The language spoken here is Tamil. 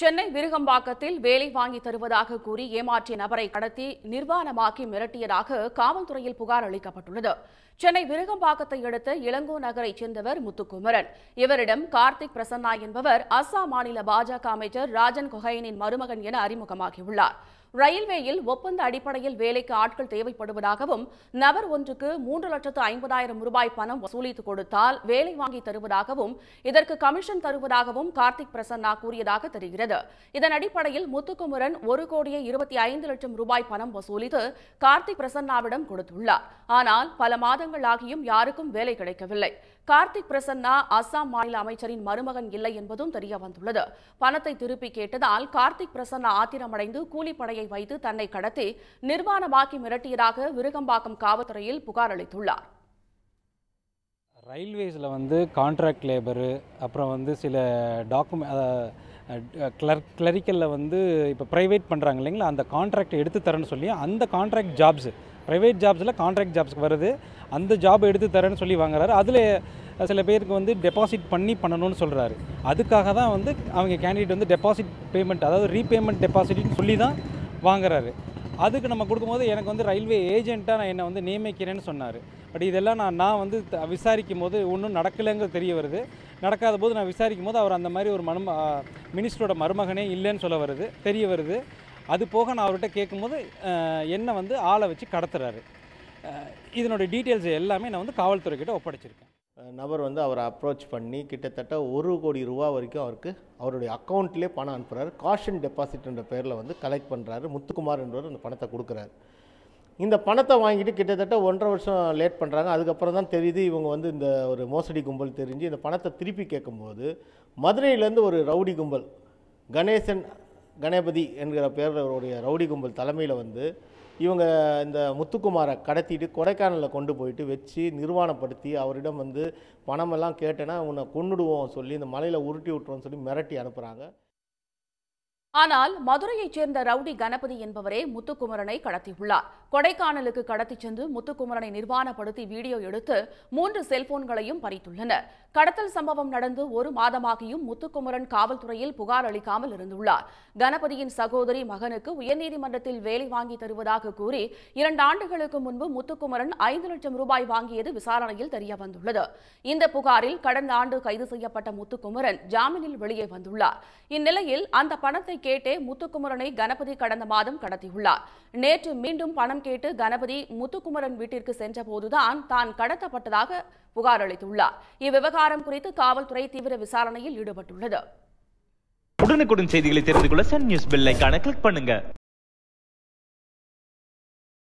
சென்னை விருகம்பாக்கத்தில் வேலை வாங்கி தருவதாக கூறி ஏமாற்றிய நபரை கடத்தி நிர்வாணமாக்கி மிரட்டியதாக காவல்துறையில் புகார் அளிக்கப்பட்டுள்ளது சென்னை விருகம்பாக்கத்தை அடுத்த இளங்கோ நகரைச் சேர்ந்தவர் முத்துக்குமரன் இவரிடம் கார்த்திக் பிரசன்னா என்பவர் அஸ்ஸாம் மாநில பாஜக அமைச்சர் ராஜன் கொஹைனின் மருமகன் என அறிமுகமாகியுள்ளார் ரயில்வேயில் ஒப்பந்த அடிப்படையில் வேலைக்கு ஆட்கள் தேவைப்படுவதாகவும் நபர் ஒன்றுக்கு மூன்று லட்சத்து ஐம்பதாயிரம் ரூபாய் பணம் வசூலித்து கொடுத்தால் வேலை வாங்கி தருவதாகவும் இதற்கு கமிஷன் தருவதாகவும் கார்த்திக் பிரசன்னா கூறியதாக தெரிகிறது இதன் அடிப்படையில் முத்துக்குமரன் ஒரு கோடியே இருபத்தி ஐந்து லட்சம் ரூபாய் பணம் வசூலித்து கார்த்திக் பிரசன்னாவிடம் கொடுத்துள்ளார் ஆனால் பல மாதங்கள் ஆகியும் யாருக்கும் வேலை கிடைக்கவில்லை கார்த்திக் பிரசன்னா அசாம் மாநில அமைச்சரின் மருமகன் இல்லை என்பதும் தெரிய வந்துள்ளது பணத்தை திருப்பி கேட்டதால் கார்த்திக் பிரசன்னா ஆத்திரமடைந்து கூலிப்படையை வைத்து தன்னை கடத்தி நிர்வாணமாக்கி மிரட்டியதாக விருகம்பாக்கம் காவல்துறையில் புகார் அளித்துள்ளார் ரயில்வேஸில் வந்து கான்ட்ராக்ட் லேபரு அப்புறம் வந்து சில டாக்குமெண்ட் கிளர் கிளரிக்கலில் வந்து இப்போ ப்ரைவேட் பண்ணுறாங்க இல்லைங்களா அந்த கான்ட்ராக்ட் எடுத்து தரேன்னு சொல்லி அந்த கான்ட்ராக்ட் ஜாப்ஸு ப்ரைவேட் ஜாப்ஸில் கான்ட்ராக்ட் ஜாப்ஸ்க்கு வருது அந்த ஜாப் எடுத்து தரேன்னு சொல்லி வாங்குறாரு அதில் சில பேருக்கு வந்து டெபாசிட் பண்ணி பண்ணணும்னு சொல்கிறாரு அதுக்காக தான் வந்து அவங்க கேண்டிடேட் வந்து டெபாசிட் பேமெண்ட் அதாவது ரீபேமெண்ட் டெபாசிட்னு சொல்லி தான் வாங்குறாரு அதுக்கு நம்ம கொடுக்கும்போது எனக்கு வந்து ரயில்வே ஏஜெண்ட்டாக நான் என்னை வந்து நியமிக்கிறேன்னு சொன்னார் பட் இதெல்லாம் நான் நான் வந்து விசாரிக்கும் போது ஒன்றும் நடக்கலைங்க தெரிய வருது நடக்காத போது நான் விசாரிக்கும் போது அவர் அந்த மாதிரி ஒரு மனு மினிஸ்டரோட மருமகனே இல்லைன்னு சொல்ல வருது தெரிய வருது அது போக நான் அவர்கிட்ட கேட்கும்போது என்னை வந்து ஆளை வச்சு கடத்துறாரு இதனுடைய டீட்டெயில்ஸ் எல்லாமே நான் வந்து காவல்துறைக்கிட்ட ஒப்படைச்சிருக்கேன் நபர் வந்து அவரை அப்ரோச் பண்ணி கிட்டத்தட்ட ஒரு கோடி ரூபா வரைக்கும் அவருக்கு அவருடைய அக்கௌண்ட்லேயே பணம் அனுப்புகிறாரு காஷன் டெபாசிட்ன்ற பேரில் வந்து கலெக்ட் பண்ணுறாரு முத்துக்குமார் என்றவர் அந்த பணத்தை கொடுக்குறாரு இந்த பணத்தை வாங்கிட்டு கிட்டத்தட்ட ஒன்றரை வருஷம் லேட் பண்ணுறாங்க அதுக்கப்புறம் தான் தெரியுது இவங்க வந்து இந்த ஒரு மோசடி கும்பல் தெரிஞ்சு இந்த பணத்தை திருப்பி கேட்கும்போது மதுரையிலேருந்து ஒரு ரவுடி கும்பல் கணேசன் கணபதி என்கிற பேரவருடைய ரவுடி கும்பல் தலைமையில் வந்து இவங்க இந்த முத்துக்குமாரை கடத்திட்டு கொடைக்கானலில் கொண்டு போயிட்டு வச்சு நிர்வாணப்படுத்தி அவரிடம் வந்து பணமெல்லாம் கேட்டேன்னா உன்னை கொண்டுடுவோம் சொல்லி இந்த மலையில் உருட்டி விட்டுருவோம் சொல்லி மிரட்டி அனுப்புகிறாங்க ஆனால் மதுரையைச் சேர்ந்த ரவுடி கணபதி என்பவரே முத்துக்குமரனை கடத்தியுள்ளார் கொடைக்கானலுக்கு கடத்திச் சென்று முத்துக்குமரனை நிர்வாணப்படுத்தி வீடியோ எடுத்து மூன்று செல்போன்களையும் பறித்துள்ளனர் கடத்தல் சம்பவம் நடந்து ஒரு மாதமாகியும் முத்துக்குமரன் காவல்துறையில் புகார் அளிக்காமல் இருந்துள்ளார் கணபதியின் சகோதரி மகனுக்கு உயர்நீதிமன்றத்தில் வேலை வாங்கி தருவதாக கூறி இரண்டு ஆண்டுகளுக்கு முன்பு முத்துக்குமரன் ஐந்து லட்சம் ரூபாய் வாங்கியது விசாரணையில் தெரியவந்துள்ளது இந்த புகாரில் கடந்த ஆண்டு கைது செய்யப்பட்ட முத்துக்குமரன் ஜாமீனில் வெளியே வந்துள்ளார் இந்நிலையில் அந்த பணத்தை கேட்டே முத்துக்குமரனை கணபதி கடந்த மாதம் கடத்தியுள்ளார் நேற்று மீண்டும் பணம் கேட்டு கணபதி முத்துக்குமரன் வீட்டிற்கு சென்றபோதுதான் தான் கடத்தப்பட்டதாக புகார் அளித்துள்ளார் இவ்விவகாரம் குறித்து காவல்துறை தீவிர விசாரணையில் ஈடுபட்டுள்ளது உடனுக்குடன் செய்திகளை தெரிந்து கொள்ள சன் நியூஸ் பெல் கிளிக் பண்ணுங்க